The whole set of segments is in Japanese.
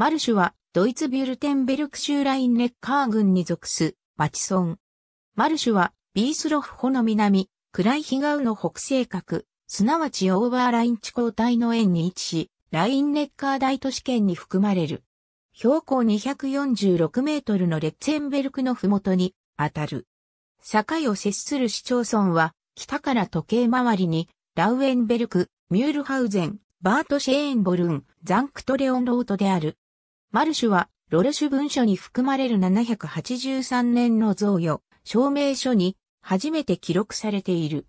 マルシュは、ドイツビュルテンベルク州ラインネッカー郡に属す、町村。マルシュは、ビースロフホの南、クライヒガウの北西角、すなわちオーバーライン地高帯の円に位置し、ラインネッカー大都市圏に含まれる。標高246メートルのレッツェンベルクのふもとに、当たる。境を接する市町村は、北から時計回りに、ラウエンベルク、ミュールハウゼン、バートシェーンボルン、ザンクトレオンロートである。マルシュは、ロレシュ文書に含まれる783年の贈与、証明書に初めて記録されている。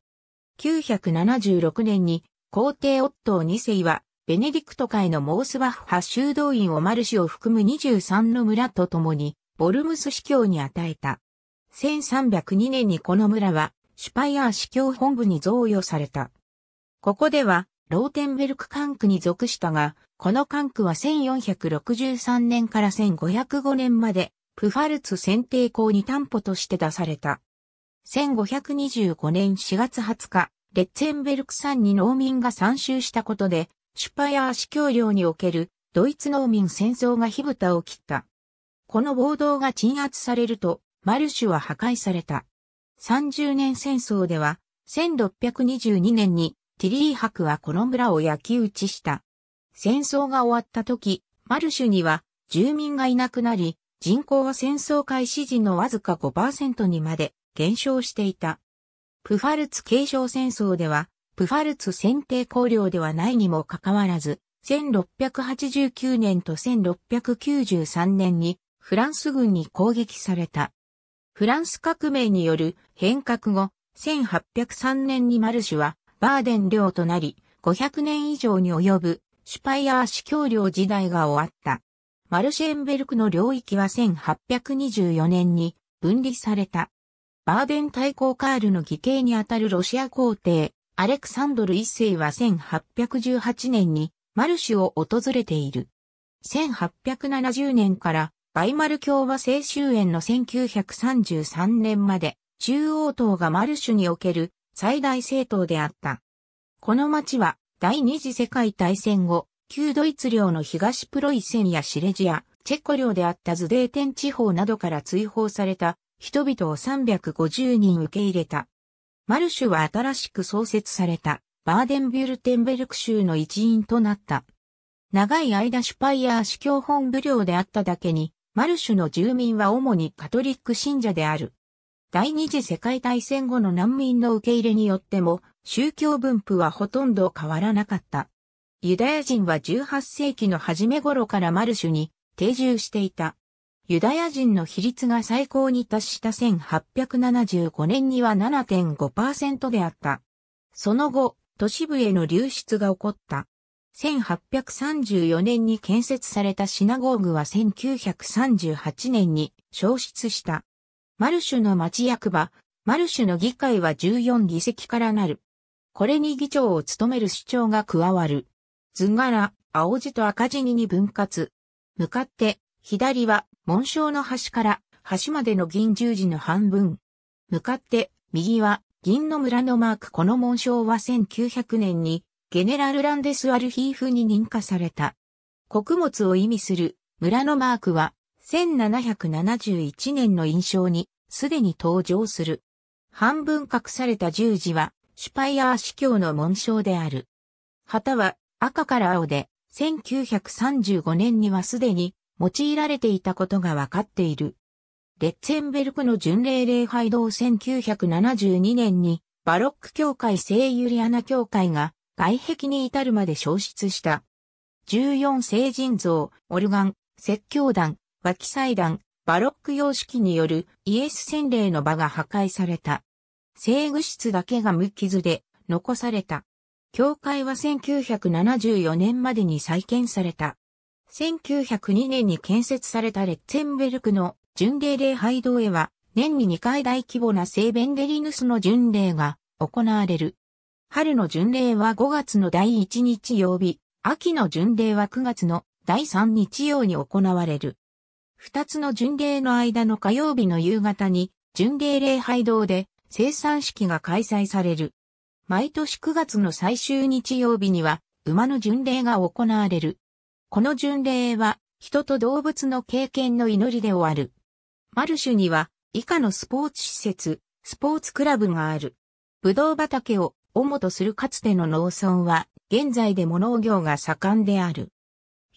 976年に皇帝オットー2世は、ベネディクト会のモースバッハ修道院をマルシュを含む23の村と共に、ボルムス司教に与えた。1302年にこの村は、シュパイアー司教本部に贈与された。ここでは、ローテンベルク管区に属したが、この管区は1463年から1505年まで、プファルツ選定校に担保として出された。1525年4月20日、レッツェンベルク山に農民が参集したことで、シュパヤー市教領におけるドイツ農民戦争が火蓋を切った。この暴動が鎮圧されると、マルシュは破壊された。30年戦争では、1622年にティリー博はこの村を焼き打ちした。戦争が終わった時、マルシュには住民がいなくなり、人口は戦争開始時のわずか5%にまで減少していた。プファルツ継承戦争では、プファルツ選定公領ではないにもかかわらず、1689年と1693年にフランス軍に攻撃された。フランス革命による変革後、1803年にマルシュはバーデン領となり、500年以上に及ぶシュパイアー司教領時代が終わった。マルシェンベルクの領域は1824年に分離された。バーデン大公カールの義兄にあたるロシア皇帝、アレクサンドル一世は1818年にマルシュを訪れている。1870年からバイマル共和制終焉の1933年まで中央党がマルシュにおける最大政党であった。この町は第二次世界大戦後、旧ドイツ領の東プロイセンやシレジア、チェコ領であったズデーテン地方などから追放された人々を350人受け入れた。マルシュは新しく創設されたバーデンビュルテンベルク州の一員となった。長い間シュパイヤー司教本部領であっただけに、マルシュの住民は主にカトリック信者である。第二次世界大戦後の難民の受け入れによっても、宗教分布はほとんど変わらなかった。ユダヤ人は18世紀の初め頃からマルシュに定住していた。ユダヤ人の比率が最高に達した1875年には7.5%であった。その後、都市部への流出が起こった。1834年に建設されたシナゴーグは1938年に消失した。マルシュの町役場、マルシュの議会は14議席からなる。これに議長を務める市長が加わる。図柄、青字と赤字にに分割。向かって、左は、紋章の端から、端までの銀十字の半分。向かって、右は、銀の村のマークこの紋章は1900年に、ゲネラル・ランデス・アルヒーフに認可された。穀物を意味する、村のマークは、1771年の印象にすでに登場する。半分隠された十字はシュパイアー司教の紋章である。旗は赤から青で1935年にはすでに用いられていたことがわかっている。レッツェンベルクの巡礼礼拝堂1972年にバロック教会聖ユリアナ教会が外壁に至るまで消失した。14聖人像、オルガン、説教団、脇祭壇、バロック様式によるイエス洗礼の場が破壊された。聖具室だけが無傷で残された。教会は1974年までに再建された。1902年に建設されたレッツェンベルクの巡礼礼拝堂へは年に2回大規模な聖ベンデリヌスの巡礼が行われる。春の巡礼は5月の第1日曜日、秋の巡礼は9月の第3日曜に行われる。二つの巡礼の間の火曜日の夕方に、巡礼礼拝堂で、生産式が開催される。毎年9月の最終日曜日には、馬の巡礼が行われる。この巡礼は、人と動物の経験の祈りで終わる。マルシュには、以下のスポーツ施設、スポーツクラブがある。ぶどう畑を主とするかつての農村は、現在でも農業が盛んである。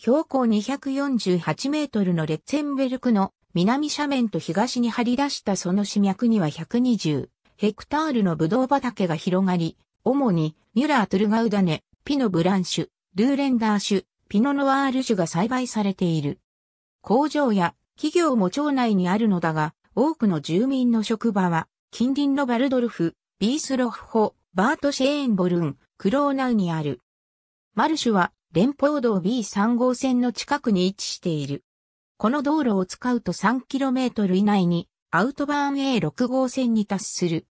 標高248メートルのレッツェンベルクの南斜面と東に張り出したその市脈には120ヘクタールのブドウ畑が広がり、主にミュラートルガウダネ、ピノブランシュ、ルーレンダーシュ、ピノノワールシュが栽培されている。工場や企業も町内にあるのだが、多くの住民の職場は、近隣のバルドルフ、ビースロフホ、バートシェーンボルン、クローナウにある。マルシュは連邦道 B3 号線の近くに位置している。この道路を使うと 3km 以内にアウトバーン A6 号線に達する。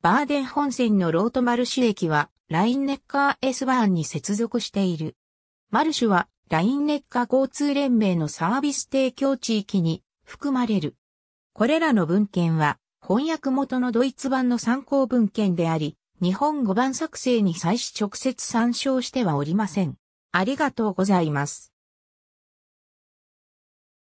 バーデン本線のロートマルシュ駅はラインネッカー S バーンに接続している。マルシュはラインネッカー交通連盟のサービス提供地域に含まれる。これらの文献は翻訳元のドイツ版の参考文献であり、日本語版作成に際し直接参照してはおりません。ありがとうございます。